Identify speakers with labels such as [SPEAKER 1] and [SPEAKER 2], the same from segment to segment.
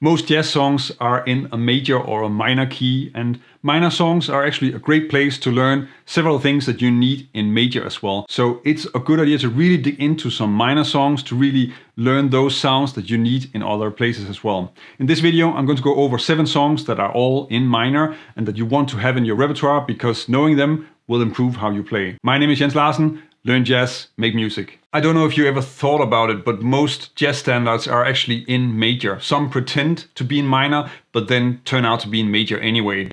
[SPEAKER 1] Most jazz songs are in a major or a minor key, and minor songs are actually a great place to learn several things that you need in major as well. So it's a good idea to really dig into some minor songs to really learn those sounds that you need in other places as well. In this video, I'm going to go over seven songs that are all in minor and that you want to have in your repertoire because knowing them will improve how you play. My name is Jens Larsen learn jazz, make music. I don't know if you ever thought about it, but most jazz standards are actually in major. Some pretend to be in minor, but then turn out to be in major anyway.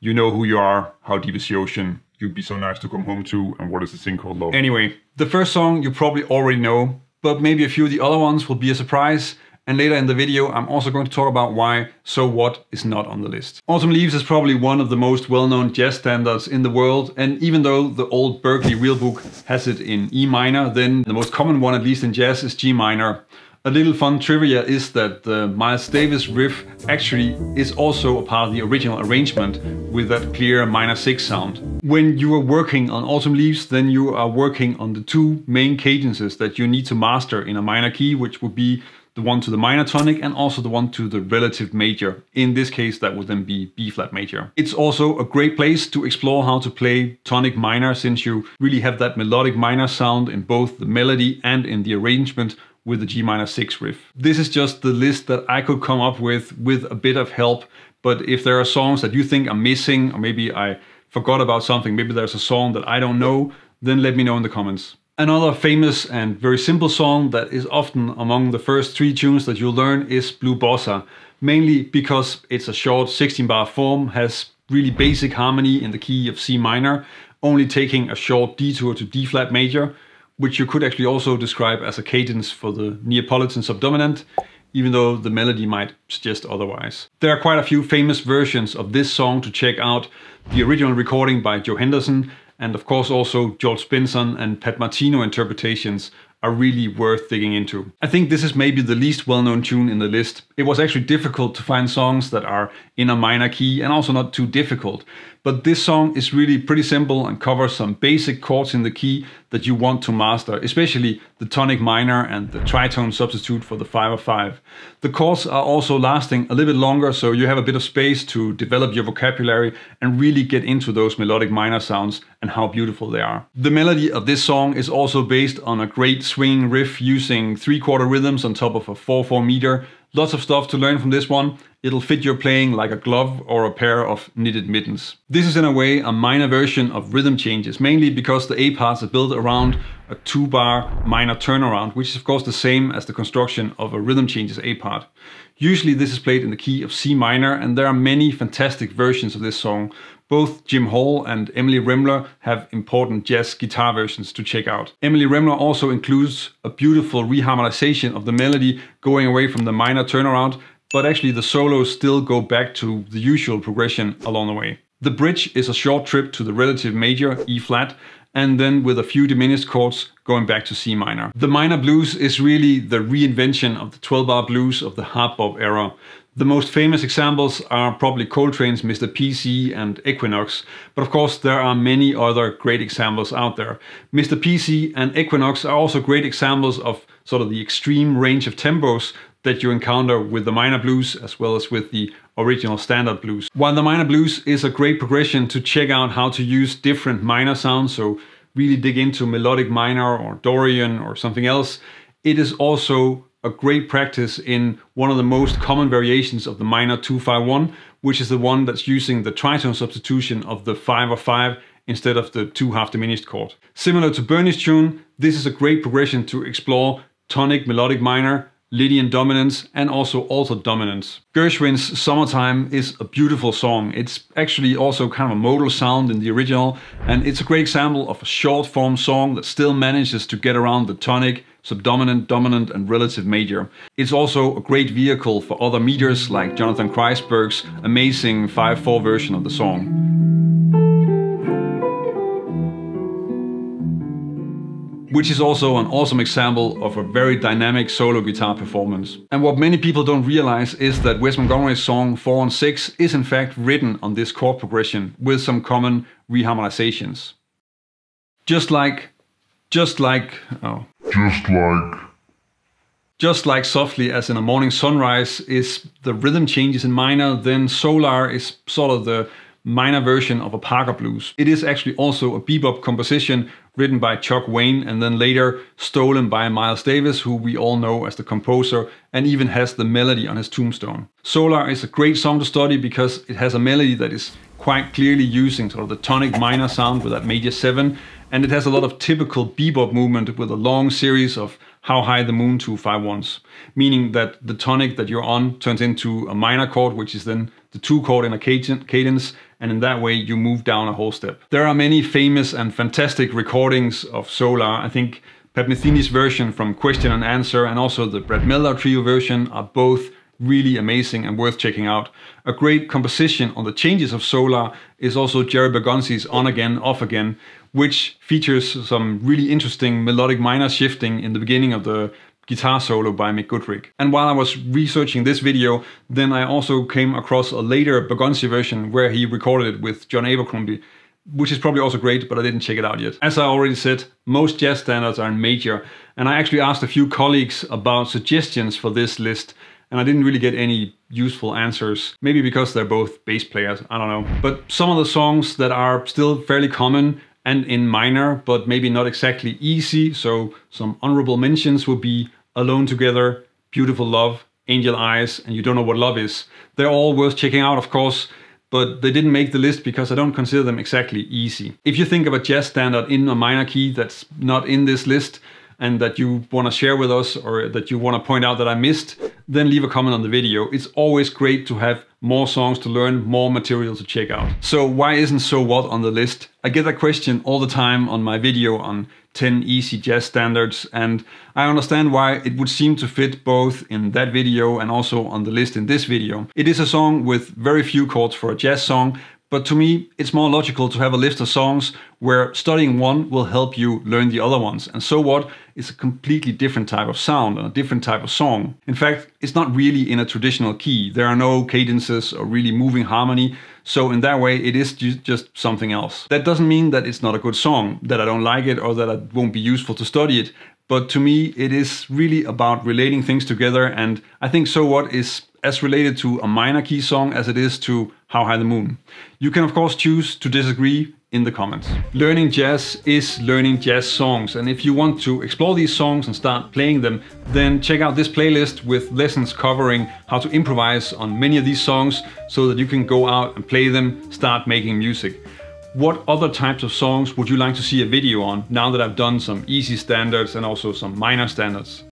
[SPEAKER 1] You know who you are, how deep is the ocean, you'd be so nice to come home to, and what is this thing called love. Anyway, the first song you probably already know, but maybe a few of the other ones will be a surprise. And later in the video, I'm also going to talk about why So What is not on the list. Autumn Leaves is probably one of the most well-known jazz standards in the world, and even though the old Berkeley Real Book has it in E minor, then the most common one, at least in jazz, is G minor. A little fun trivia is that the Miles Davis riff actually is also a part of the original arrangement with that clear minor 6 sound. When you are working on Autumn Leaves, then you are working on the two main cadences that you need to master in a minor key, which would be the one to the minor tonic and also the one to the relative major. In this case, that would then be B flat major. It's also a great place to explore how to play tonic minor since you really have that melodic minor sound in both the melody and in the arrangement with the G minor 6 riff. This is just the list that I could come up with with a bit of help, but if there are songs that you think I'm missing or maybe I forgot about something, maybe there's a song that I don't know, then let me know in the comments. Another famous and very simple song that is often among the first three tunes that you learn is Blue Bossa, mainly because it's a short 16 bar form, has really basic harmony in the key of C minor, only taking a short detour to D flat major, which you could actually also describe as a cadence for the Neapolitan subdominant, even though the melody might suggest otherwise. There are quite a few famous versions of this song to check out, the original recording by Joe Henderson, and of course, also George Benson and Pat Martino interpretations are really worth digging into. I think this is maybe the least well-known tune in the list. It was actually difficult to find songs that are in a minor key and also not too difficult, but this song is really pretty simple and covers some basic chords in the key that you want to master, especially the tonic minor and the tritone substitute for the 505. The chords are also lasting a little bit longer, so you have a bit of space to develop your vocabulary and really get into those melodic minor sounds and how beautiful they are. The melody of this song is also based on a great swinging riff using three-quarter rhythms on top of a 4-4 meter, Lots of stuff to learn from this one. It'll fit your playing like a glove or a pair of knitted mittens. This is in a way a minor version of rhythm changes, mainly because the A parts are built around a two bar minor turnaround, which is of course the same as the construction of a rhythm changes A part. Usually this is played in the key of C minor and there are many fantastic versions of this song. Both Jim Hall and Emily Remler have important jazz guitar versions to check out. Emily Remler also includes a beautiful reharmonization of the melody going away from the minor turnaround, but actually the solos still go back to the usual progression along the way. The bridge is a short trip to the relative major, E-flat, and then with a few diminished chords going back to C minor. The minor blues is really the reinvention of the 12-bar blues of the hard bop era. The most famous examples are probably Coltrane's Mr. PC and Equinox, but of course there are many other great examples out there. Mr. PC and Equinox are also great examples of sort of the extreme range of tempos that you encounter with the minor blues as well as with the original standard blues. While the minor blues is a great progression to check out how to use different minor sounds, so really dig into melodic minor or Dorian or something else, it is also a great practice in one of the most common variations of the minor 251, which is the one that's using the tritone substitution of the 5 or 5 instead of the two half diminished chord. Similar to Bernie's tune, this is a great progression to explore tonic melodic minor Lydian dominance and also altered dominance. Gershwin's Summertime is a beautiful song. It's actually also kind of a modal sound in the original and it's a great example of a short form song that still manages to get around the tonic, subdominant, dominant and relative major. It's also a great vehicle for other meters like Jonathan Kreisberg's amazing 5-4 version of the song. which is also an awesome example of a very dynamic solo guitar performance. And what many people don't realize is that Wes Montgomery's song 4 on 6 is in fact written on this chord progression with some common reharmonizations. Just like, just like, oh. Just like. Just like softly as in a morning sunrise is the rhythm changes in minor, then solar is sort of the minor version of a Parker blues. It is actually also a bebop composition written by Chuck Wayne and then later stolen by Miles Davis, who we all know as the composer and even has the melody on his tombstone. Solar is a great song to study because it has a melody that is quite clearly using sort of the tonic minor sound with that major 7 and it has a lot of typical bebop movement with a long series of how high the moon to five ones, meaning that the tonic that you're on turns into a minor chord, which is then the two chord in a cadence, and in that way you move down a whole step. There are many famous and fantastic recordings of Solar. I think Papnithini's version from Question and Answer and also the Brad Miller Trio version are both really amazing and worth checking out. A great composition on the changes of Solar is also Jerry Bergonzi's On Again, Off Again, which features some really interesting melodic minor shifting in the beginning of the guitar solo by Mick Goodrick. And while I was researching this video, then I also came across a later Bergonzi version where he recorded it with John Abercrombie, which is probably also great, but I didn't check it out yet. As I already said, most jazz standards are in major, and I actually asked a few colleagues about suggestions for this list, and I didn't really get any useful answers. Maybe because they're both bass players, I don't know. But some of the songs that are still fairly common and in minor, but maybe not exactly easy. So some honorable mentions would be Alone Together, Beautiful Love, Angel Eyes, and You Don't Know What Love Is. They're all worth checking out, of course, but they didn't make the list because I don't consider them exactly easy. If you think of a jazz standard in a minor key that's not in this list, and that you want to share with us or that you want to point out that I missed, then leave a comment on the video. It's always great to have more songs to learn, more material to check out. So why isn't So What on the list? I get that question all the time on my video on 10 easy jazz standards and I understand why it would seem to fit both in that video and also on the list in this video. It is a song with very few chords for a jazz song but to me, it's more logical to have a list of songs where studying one will help you learn the other ones. And So What is a completely different type of sound and a different type of song. In fact, it's not really in a traditional key. There are no cadences or really moving harmony. So in that way, it is just something else. That doesn't mean that it's not a good song, that I don't like it or that it won't be useful to study it. But to me, it is really about relating things together. And I think So What is as related to a minor key song as it is to How High the Moon. You can, of course, choose to disagree in the comments. Learning jazz is learning jazz songs. And if you want to explore these songs and start playing them, then check out this playlist with lessons covering how to improvise on many of these songs so that you can go out and play them, start making music. What other types of songs would you like to see a video on now that I've done some easy standards and also some minor standards?